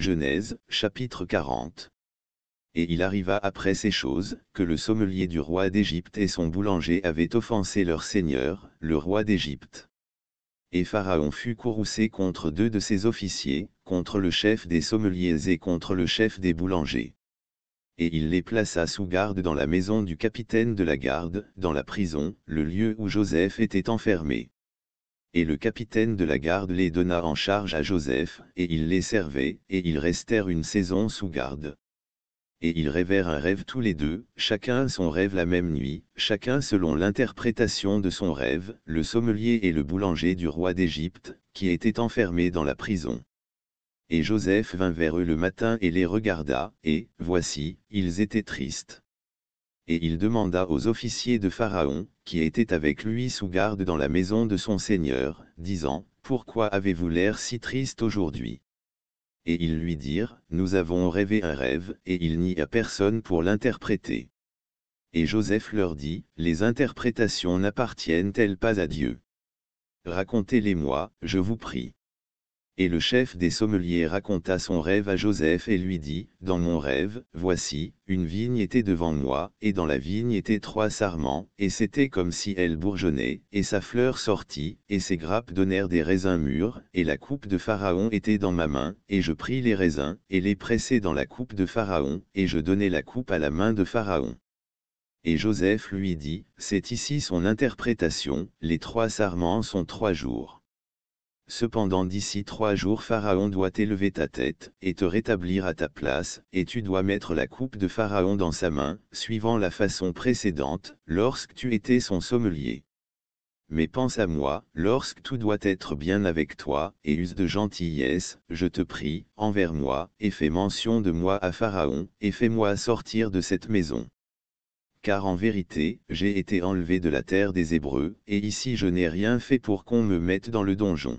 Genèse, chapitre 40. Et il arriva après ces choses, que le sommelier du roi d'Égypte et son boulanger avaient offensé leur seigneur, le roi d'Égypte. Et Pharaon fut courroucé contre deux de ses officiers, contre le chef des sommeliers et contre le chef des boulangers. Et il les plaça sous garde dans la maison du capitaine de la garde, dans la prison, le lieu où Joseph était enfermé et le capitaine de la garde les donna en charge à Joseph, et il les servait, et ils restèrent une saison sous garde. Et ils rêvèrent un rêve tous les deux, chacun son rêve la même nuit, chacun selon l'interprétation de son rêve, le sommelier et le boulanger du roi d'Égypte, qui étaient enfermés dans la prison. Et Joseph vint vers eux le matin et les regarda, et, voici, ils étaient tristes et il demanda aux officiers de Pharaon, qui étaient avec lui sous garde dans la maison de son seigneur, disant, Pourquoi avez-vous l'air si triste aujourd'hui Et ils lui dirent, Nous avons rêvé un rêve, et il n'y a personne pour l'interpréter. Et Joseph leur dit, Les interprétations n'appartiennent-elles pas à Dieu Racontez-les-moi, je vous prie. Et le chef des sommeliers raconta son rêve à Joseph et lui dit, Dans mon rêve, voici, une vigne était devant moi, et dans la vigne étaient trois sarments, et c'était comme si elle bourgeonnait, et sa fleur sortit, et ses grappes donnèrent des raisins mûrs, et la coupe de Pharaon était dans ma main, et je pris les raisins, et les pressai dans la coupe de Pharaon, et je donnai la coupe à la main de Pharaon. Et Joseph lui dit, c'est ici son interprétation, les trois sarments sont trois jours. Cependant d'ici trois jours Pharaon doit élever ta tête, et te rétablir à ta place, et tu dois mettre la coupe de Pharaon dans sa main, suivant la façon précédente, lorsque tu étais son sommelier. Mais pense à moi, lorsque tout doit être bien avec toi, et use de gentillesse, je te prie, envers moi, et fais mention de moi à Pharaon, et fais-moi sortir de cette maison car en vérité, j'ai été enlevé de la terre des Hébreux, et ici je n'ai rien fait pour qu'on me mette dans le donjon.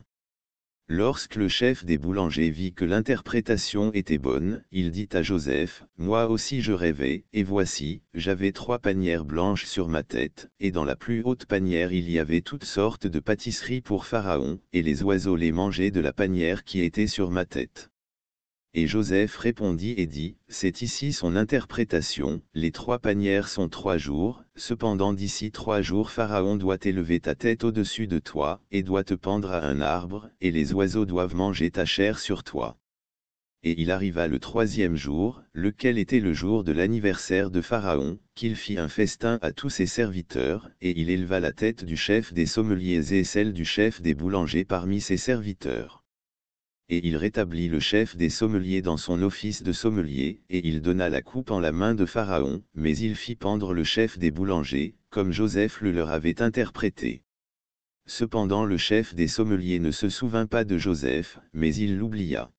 Lorsque le chef des boulangers vit que l'interprétation était bonne, il dit à Joseph, « Moi aussi je rêvais, et voici, j'avais trois panières blanches sur ma tête, et dans la plus haute panière il y avait toutes sortes de pâtisseries pour Pharaon, et les oiseaux les mangeaient de la panière qui était sur ma tête. » Et Joseph répondit et dit, c'est ici son interprétation, les trois panières sont trois jours, cependant d'ici trois jours Pharaon doit élever ta tête au-dessus de toi, et doit te pendre à un arbre, et les oiseaux doivent manger ta chair sur toi. Et il arriva le troisième jour, lequel était le jour de l'anniversaire de Pharaon, qu'il fit un festin à tous ses serviteurs, et il éleva la tête du chef des sommeliers et celle du chef des boulangers parmi ses serviteurs et il rétablit le chef des sommeliers dans son office de sommelier, et il donna la coupe en la main de Pharaon, mais il fit pendre le chef des boulangers, comme Joseph le leur avait interprété. Cependant le chef des sommeliers ne se souvint pas de Joseph, mais il l'oublia.